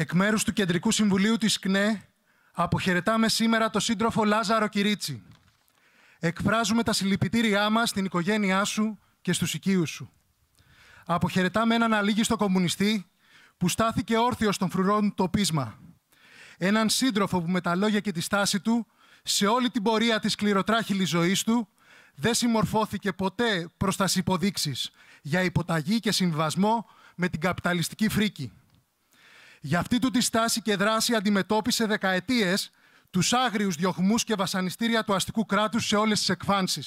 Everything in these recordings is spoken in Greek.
Εκ μέρους του Κεντρικού Συμβουλίου της ΚΝΕ αποχαιρετάμε σήμερα τον σύντροφο Λάζαρο Κυρίτσι. Εκφράζουμε τα συλληπιτήριά μας στην οικογένειά σου και στους οικείους σου. Αποχαιρετάμε έναν αλήγιστο κομμουνιστή που στάθηκε όρθιος των φρουρών το πείσμα. Έναν σύντροφο που με τα λόγια και τη στάση του σε όλη την πορεία της σκληροτράχυλης ζωής του δεν συμμορφώθηκε ποτέ προς τα υποδείξεις για υποταγή και συμβασμό με την καπιταλιστική φρίκη. Για αυτή του τη στάση και δράση αντιμετώπισε δεκαετίες τους άγριους διωχμού και βασανιστήρια του αστικού κράτους σε όλες τις εκφάνσεις.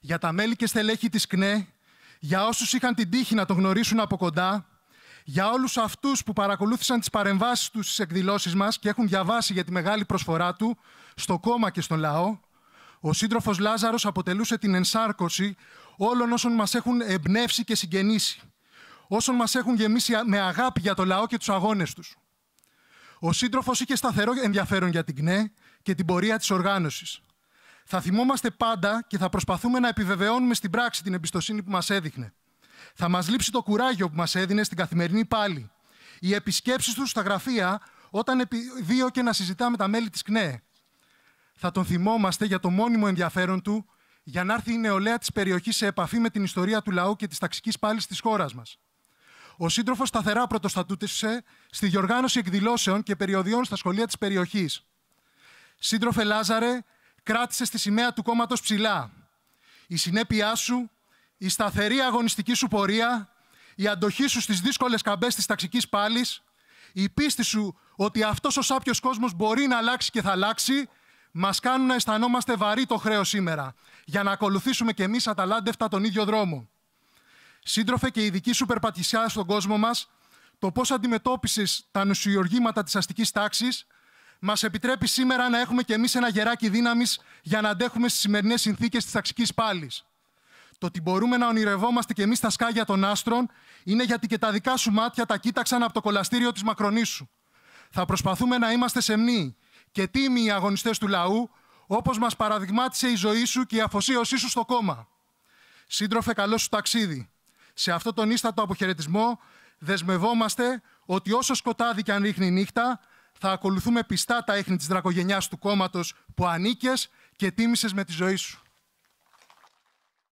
Για τα μέλη και στελέχη της ΚΝΕ, για όσους είχαν την τύχη να τον γνωρίσουν από κοντά, για όλους αυτούς που παρακολούθησαν τις παρεμβάσεις τους στις εκδηλώσεις μας και έχουν διαβάσει για τη μεγάλη προσφορά του στο κόμμα και στον λαό, ο σύντροφος Λάζαρος αποτελούσε την ενσάρκωση όλων όσων μας έχουν εμπνεύσει και συγγενήσει όσων μας έχουν γεμίσει με αγάπη για το λαό και τους αγώνες τους. Ο σύντροφος είχε σταθερό ενδιαφέρον για την ΚΝΕ και την πορεία της οργάνωσης. Θα θυμόμαστε πάντα και θα προσπαθούμε να επιβεβαιώνουμε στην πράξη την εμπιστοσύνη που μας έδειχνε. Θα μας λείψει το κουράγιο που μας έδινε στην καθημερινή πάλη. Οι επισκέψεις τους στα γραφεία όταν επί... δύο και να συζητάμε τα μέλη της ΚΝΕ. Θα τον θυμόμαστε για το μόνιμο ενδιαφέρον του για να έρθει η νεολαία της περιοχής σε επαφή με την ιστορία του λαού και της ταξικής πάλης της χώρας μας. Ο σύντροφος σταθερά πρωτοστατούτησε στη διοργάνωση εκδηλώσεων και περιοδιών στα σχολεία της περιοχής. Σύντροφε Λάζαρε, κράτησε στη σημαία του κόμματος ψηλά. Η συνέπειά σου, η σταθερή αγωνιστική σου πορεία, η αντοχή σου στις δύσκολες καμπές της ταξικής πάλης, η πίστη σου ότι αυτός ο σάπιος κόσμος μπορεί να αλλάξει και θα αλλάξει, μας κάνουν να αισθανόμαστε βαρύ το χρέος σήμερα, για να ακολουθήσουμε κι εμείς αταλάντευτα τον ίδιο δρόμο σύντροφε και ειδική σου περπατησιά στον κόσμο μας, το πώς αντιμετώπισες τα νοσιοργήματα της αστικής τάξης, μας επιτρέπει σήμερα να έχουμε κι εμείς ένα γεράκι δύναμης για να αντέχουμε στις σημερινές συνθήκες της ταξικής πάλης. Το ότι μπορούμε να ονειρευόμαστε κι εμείς τα σκάγια των άστρων είναι γιατί και τα δικά σου μάτια τα κοίταξαν από το κολαστήριο της Μακρονήσου. Θα προσπαθούμε να είμαστε σεμνοί και τίμοι οι αγωνιστές του λαού, όπως μας παραδειγμάτισε η ζωή σου και η αφοσίωσή σου στο κόμμα. Σύντροφε, καλό σου ταξίδι. Σε αυτό τον ίστατο αποχαιρετισμό δεσμευόμαστε ότι όσο σκοτάδι και αν ρίχνει η νύχτα, θα ακολουθούμε πιστά τα έχνη της δρακογενιάς του κόμματος που ανήκες και τίμησες με τη ζωή σου.